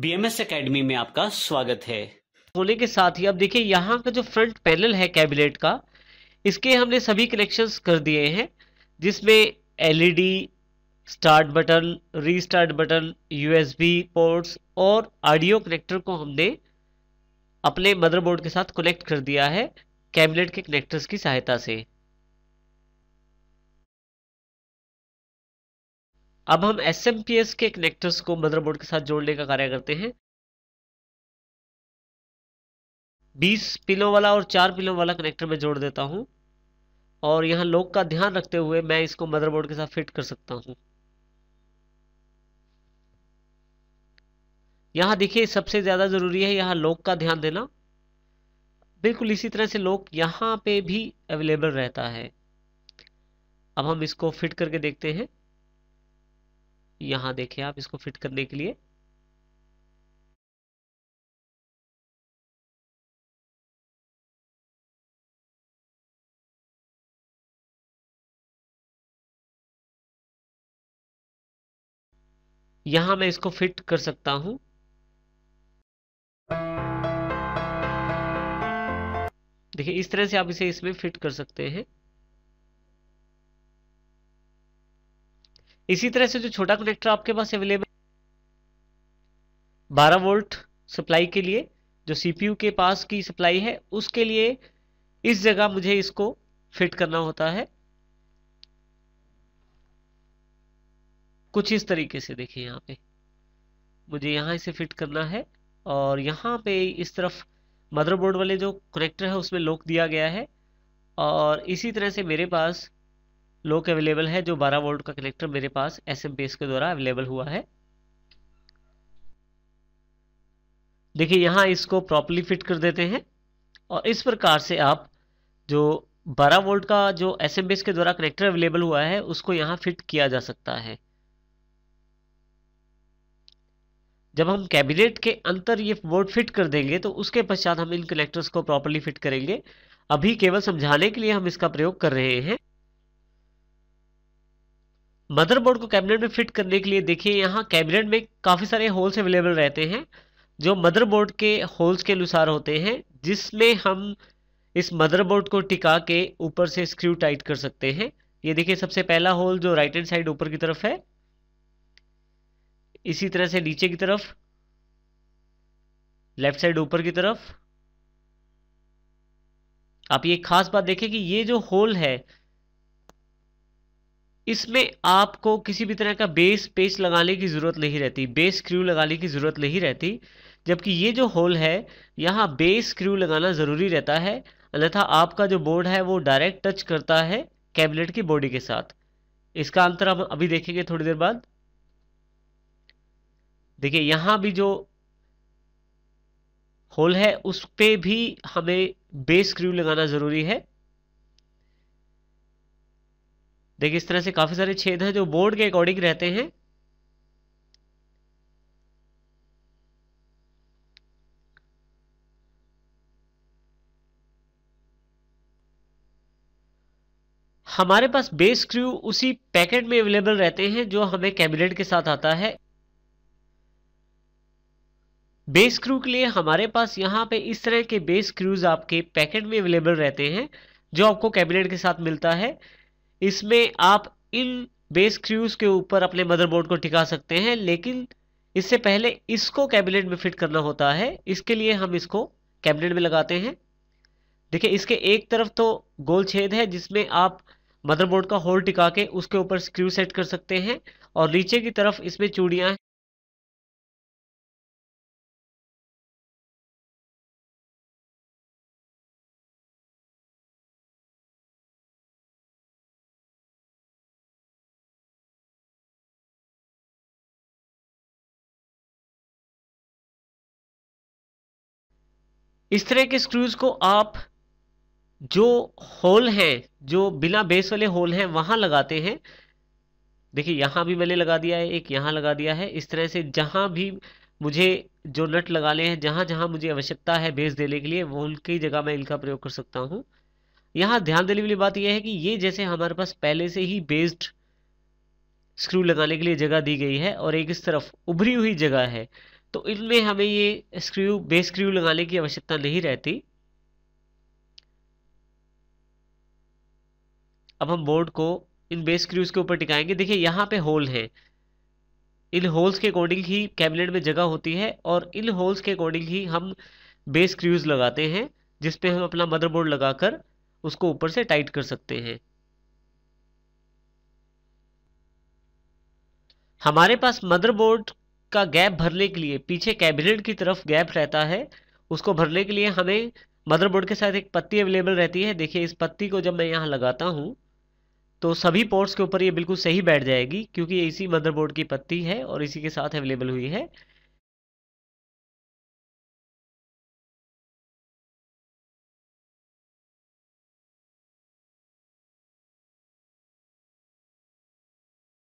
BMS academy में आपका स्वागत है होने के साथ ही अब देखिए यहाँ का जो फ्रंट पैनल है कैबिनेट का इसके हमने सभी कनेक्शंस कर दिए हैं जिसमें LED start button restart button USB ports और ऑडियो कनेक्टर को हमने अपने मदरबोर्ड के साथ कनेक्ट कर दिया है कैबिनेट के कनेक्टर्स की सहायता से अब हम एस के कनेक्टर्स को मदरबोर्ड के साथ जोड़ने का कार्य करते हैं 20 पिलो वाला और 4 पिलो वाला कनेक्टर में जोड़ देता हूं और यहां लोग का ध्यान रखते हुए मैं इसको मदरबोर्ड के साथ फिट कर सकता हूं यहां देखिए सबसे ज़्यादा ज़रूरी है यहाँ लोग का ध्यान देना बिल्कुल इसी तरह से लोग यहां पे भी अवेलेबल रहता है अब हम इसको फिट करके देखते हैं यहां देखिए आप इसको फिट करने के लिए यहां मैं इसको फिट कर सकता हूं देखिए इस तरह से आप इसे इसमें फिट कर सकते हैं इसी तरह से जो छोटा कनेक्टर आपके पास अवेलेबल 12 वोल्ट सप्लाई के लिए जो सीपीयू के पास की सप्लाई है उसके लिए इस जगह मुझे इसको फिट करना होता है कुछ इस तरीके से देखिए यहाँ पे मुझे यहाँ इसे फिट करना है और यहाँ पे इस तरफ मदरबोर्ड वाले जो कनेक्टर है उसमें लॉक दिया गया है और इसी तरह से मेरे पास लोक अवेलेबल है जो 12 वोल्ट का कलेक्टर मेरे पास एस एम बेस के द्वारा अवेलेबल हुआ है देखिए यहाँ इसको प्रॉपरली फिट कर देते हैं और इस प्रकार से आप जो 12 वोल्ट का जो एस एम बेस के द्वारा कनेक्टर अवेलेबल हुआ है उसको यहाँ फिट किया जा सकता है जब हम कैबिनेट के अंतर ये बोर्ड फिट कर देंगे तो उसके पश्चात हम इन कनेक्टर्स को प्रॉपरली फिट करेंगे अभी केवल समझाने के लिए हम इसका प्रयोग कर रहे हैं मदरबोर्ड को कैबिनेट में फिट करने के लिए देखिए यहाँ कैबिनेट में काफ़ी सारे होल्स अवेलेबल रहते हैं जो मदरबोर्ड के होल्स के अनुसार होते हैं जिसमें हम इस मदरबोर्ड को टिका के ऊपर से स्क्रू टाइट कर सकते हैं ये देखिए सबसे पहला होल जो राइट हैंड साइड ऊपर की तरफ है इसी तरह से नीचे की तरफ लेफ्ट साइड ऊपर की तरफ आप ये खास बात देखें कि ये जो होल है इसमें आपको किसी भी तरह का बेस पेस लगाने की ज़रूरत नहीं रहती बेस स्क्रू लगाने की ज़रूरत नहीं रहती जबकि ये जो होल है यहाँ बेस स्क्रू लगाना ज़रूरी रहता है अन्यथा आपका जो बोर्ड है वो डायरेक्ट टच करता है कैबिनेट की बॉडी के साथ इसका अंतर हम अभी देखेंगे थोड़ी देर बाद देखिए यहाँ भी जो होल है उस पर भी हमें बेस स्क्रू लगाना ज़रूरी है देखिए इस तरह से काफ़ी सारे छेद हैं जो बोर्ड के अकॉर्डिंग रहते हैं हमारे पास बेस क्रू उसी पैकेट में अवेलेबल रहते हैं जो हमें कैबिनेट के साथ आता है बेस क्रू के लिए हमारे पास यहाँ पे इस तरह के बेस क्रूज आपके पैकेट में अवेलेबल रहते हैं जो आपको कैबिनेट के साथ मिलता है इसमें आप इन बेस क्रूज के ऊपर अपने मदरबोर्ड को टिका सकते हैं लेकिन इससे पहले इसको कैबिनेट में फिट करना होता है इसके लिए हम इसको कैबिनेट में लगाते हैं देखिए इसके एक तरफ तो गोल छेद है जिसमें आप मदरबोर्ड का होल टिका के उसके ऊपर स्क्रू सेट कर सकते हैं और नीचे की तरफ इसमें चूड़ियाँ इस तरह के स्क्रूज को आप जो होल है जो बिना बेस वाले होल हैं वहां लगाते हैं देखिए यहां भी मैंने लगा दिया है एक यहाँ लगा दिया है इस तरह से जहां भी मुझे जो नट लगाने हैं जहां जहां मुझे आवश्यकता है बेस देने के लिए वो उनकी जगह मैं इनका प्रयोग कर सकता हूं यहां ध्यान देने वाली बात यह है कि ये जैसे हमारे पास पहले से ही बेस्ड स्क्रू लगाने के लिए जगह दी गई है और एक इस तरफ उभरी हुई जगह है तो इनमें हमें ये स्क्रू बेस स्क्रू लगाने की आवश्यकता नहीं रहती अब हम बोर्ड को इन बेस स्क्रूज के ऊपर टिकाएंगे देखिए यहाँ पे होल है इन होल्स के अकॉर्डिंग ही कैबिनेट में जगह होती है और इन होल्स के अकॉर्डिंग ही हम बेस स्क्रूज लगाते हैं जिसपे हम अपना मदरबोर्ड लगाकर उसको ऊपर से टाइट कर सकते हैं हमारे पास मदरबोर्ड का गैप भरने के लिए पीछे कैबिनेट की तरफ गैप रहता है उसको भरने के लिए हमें मदरबोर्ड के साथ एक पत्ती अवेलेबल रहती है देखिए इस पत्ती को जब मैं यहाँ लगाता हूँ तो सभी पोर्ट्स के ऊपर ये बिल्कुल सही बैठ जाएगी क्योंकि इसी मदरबोर्ड की पत्ती है और इसी के साथ अवेलेबल हुई है